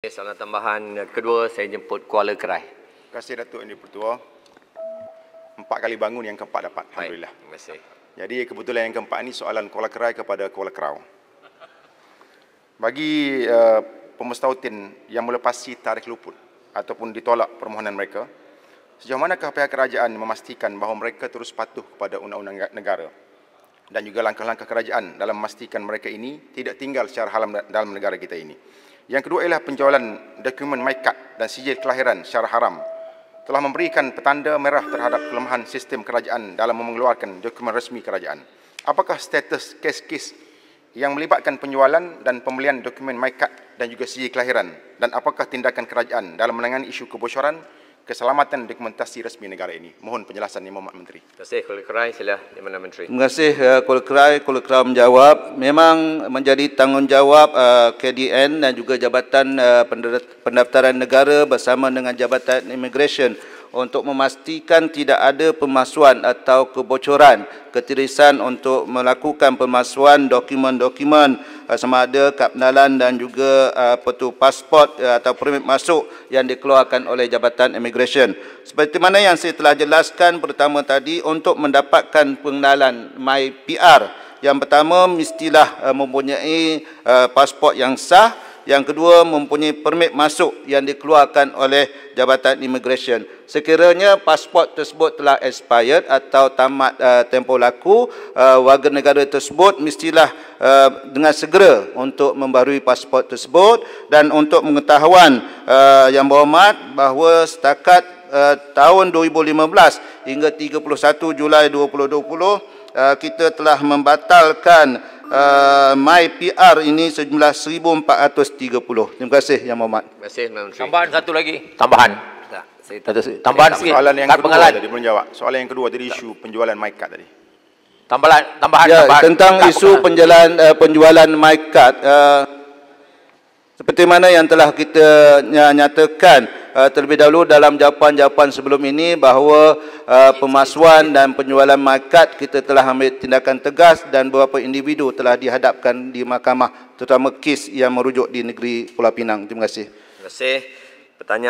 Soalan tambahan kedua, saya jemput Kuala Kerai. Terima kasih Datuk Yang Pertua. Empat kali bangun yang keempat dapat. Alhamdulillah. Terima kasih. Jadi kebetulan yang keempat ini soalan Kuala Kerai kepada Kuala Kerau. Bagi uh, eh, pemestautin yang melepasi tarikh luput ataupun ditolak permohonan mereka, sejauh manakah pihak kerajaan memastikan bahawa mereka terus patuh kepada undang-undang negara? dan juga langkah-langkah kerajaan dalam memastikan mereka ini tidak tinggal secara haram dalam negara kita ini. Yang kedua ialah penjualan dokumen MyCard dan sijil kelahiran secara haram telah memberikan petanda merah terhadap kelemahan sistem kerajaan dalam mengeluarkan dokumen resmi kerajaan. Apakah status kes-kes yang melibatkan penjualan dan pembelian dokumen MyCard dan juga sijil kelahiran dan apakah tindakan kerajaan dalam menangani isu kebocoran keselamatan dokumentasi resmi negara ini. Mohon penjelasan Yang Mohd Menteri. Terima kasih Kuala Kerai. Sila Yang Mohd Menteri. Terima kasih eh, Kuala Kerai. Kuala Kerai menjawab. Memang menjadi tanggungjawab eh, KDN dan juga Jabatan eh, Pendaftaran Negara bersama dengan Jabatan Immigration untuk memastikan tidak ada pemasuan atau kebocoran ketirisan untuk melakukan pemasuan dokumen-dokumen Eh, sama ada kapnalan dan juga apa eh, tu pasport eh, atau permit masuk yang dikeluarkan oleh Jabatan Immigration. Seperti mana yang saya telah jelaskan pertama tadi untuk mendapatkan pengenalan MyPR yang pertama mestilah mempunyai pasport yang sah yang kedua mempunyai permit masuk yang dikeluarkan oleh Jabatan Immigration. Sekiranya pasport tersebut telah expired atau tamat uh, tempoh laku, uh, warga negara tersebut mestilah uh, dengan segera untuk membarui pasport tersebut dan untuk pengetahuan uh, yang berhormat bahawa setakat uh, tahun 2015 hingga 31 Julai 2020 uh, kita telah membatalkan uh, my PR ini sejumlah 1430. Terima kasih Yang Mohamad. Terima kasih Menteri. Tambahan satu lagi. Tambahan. Tak, saya tak. Tambahan sikit. Soalan yang kedua tadi belum jawab. Soalan yang kedua tadi isu penjualan mic card tadi. Tambahan tambahan ya, tambahan. tentang tak isu penjualan uh, penjualan mic card uh, seperti mana yang telah kita nyatakan Eh, terlebih dahulu dalam jawapan-jawapan sebelum ini bahawa uh, eh, pemasuan dan penjualan makat kita telah ambil tindakan tegas dan beberapa individu telah dihadapkan di mahkamah terutama kes yang merujuk di negeri Pulau Pinang. Terima kasih. Terima kasih. Pertanyaan